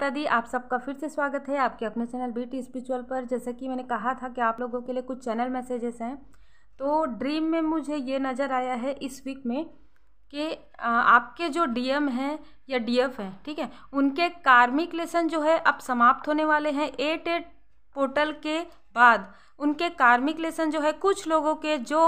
माता दी आप सबका फिर से स्वागत है आपके अपने चैनल बी टी स्पिरिचुअल पर जैसे कि मैंने कहा था कि आप लोगों के लिए कुछ चैनल मैसेजेस हैं तो ड्रीम में मुझे ये नज़र आया है इस वीक में कि आपके जो डीएम हैं या डीएफ हैं ठीक है उनके कार्मिक लेसन जो है अब समाप्त होने वाले हैं एट एट पोर्टल के बाद उनके कार्मिक लेसन जो है कुछ लोगों के जो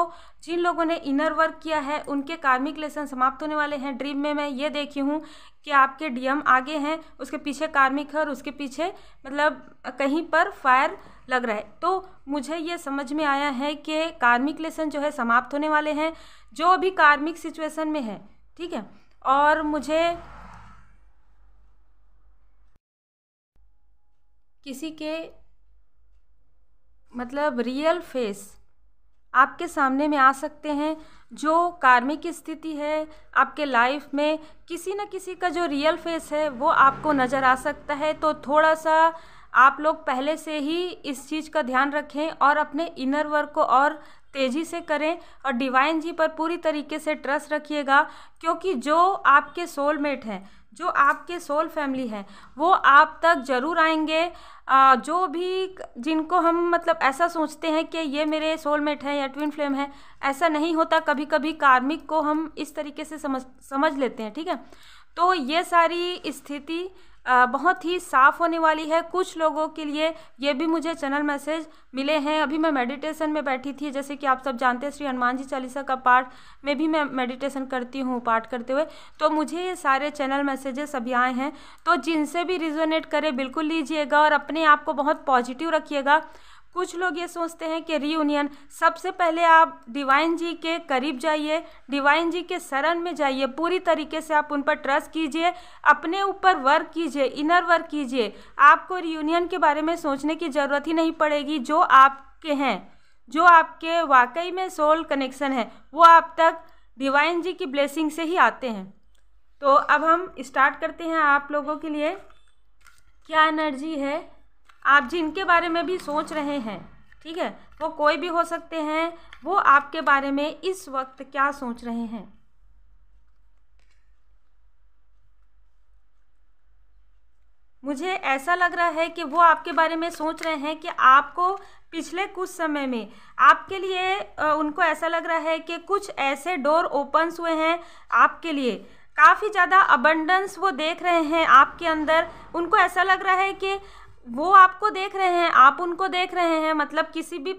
जिन लोगों ने इनर वर्क किया है उनके कार्मिक लेसन समाप्त होने वाले हैं ड्रीम में मैं ये देखी हूँ कि आपके डीएम आगे हैं उसके पीछे कार्मिक है और उसके पीछे मतलब कहीं पर फायर लग रहा है तो मुझे ये समझ में आया है कि कार्मिक लेसन जो है समाप्त होने वाले हैं जो भी कार्मिक सिचुएसन में है ठीक है और मुझे किसी के मतलब रियल फेस आपके सामने में आ सकते हैं जो कार्मिक स्थिति है आपके लाइफ में किसी न किसी का जो रियल फेस है वो आपको नज़र आ सकता है तो थोड़ा सा आप लोग पहले से ही इस चीज़ का ध्यान रखें और अपने इनर वर्क को और तेज़ी से करें और डिवाइन जी पर पूरी तरीके से ट्रस्ट रखिएगा क्योंकि जो आपके सोलमेट हैं जो आपके सोल फैमिली हैं वो आप तक ज़रूर आएंगे जो भी जिनको हम मतलब ऐसा सोचते हैं कि ये मेरे सोलमेट हैं या ट्विन फ्लेम है ऐसा नहीं होता कभी कभी कार्मिक को हम इस तरीके से समझ समझ लेते हैं ठीक है तो ये सारी स्थिति बहुत ही साफ़ होने वाली है कुछ लोगों के लिए ये भी मुझे चैनल मैसेज मिले हैं अभी मैं मेडिटेशन में बैठी थी जैसे कि आप सब जानते हैं श्री हनुमान जी चालीसा का पाठ में भी मैं मेडिटेशन करती हूँ पाठ करते हुए तो मुझे ये सारे चैनल मैसेजेस अभी आए हैं तो जिनसे भी रिजोनेट करे बिल्कुल लीजिएगा और अपने आप को बहुत पॉजिटिव रखिएगा कुछ लोग ये सोचते हैं कि रीयूनियन सबसे पहले आप डिवाइन जी के करीब जाइए डिवाइन जी के शरण में जाइए पूरी तरीके से आप उन पर ट्रस्ट कीजिए अपने ऊपर वर्क कीजिए इनर वर्क कीजिए आपको रीयूनियन के बारे में सोचने की ज़रूरत ही नहीं पड़ेगी जो आपके हैं जो आपके वाकई में सोल कनेक्शन है वो आप तक डिवाइन जी की ब्लेसिंग से ही आते हैं तो अब हम स्टार्ट करते हैं आप लोगों के लिए क्या एनर्जी है आप जिनके बारे में भी सोच रहे हैं ठीक है वो कोई भी हो सकते हैं वो आपके बारे में इस वक्त क्या सोच रहे हैं मुझे ऐसा लग रहा है कि वो आपके बारे में सोच रहे हैं कि आपको पिछले कुछ समय में आपके लिए उनको ऐसा लग रहा है कि कुछ ऐसे डोर ओपन्स हुए हैं आपके लिए काफ़ी ज़्यादा अबंडेंस वो देख रहे हैं आपके अंदर उनको ऐसा लग रहा है कि वो आपको देख रहे हैं आप उनको देख रहे हैं मतलब किसी भी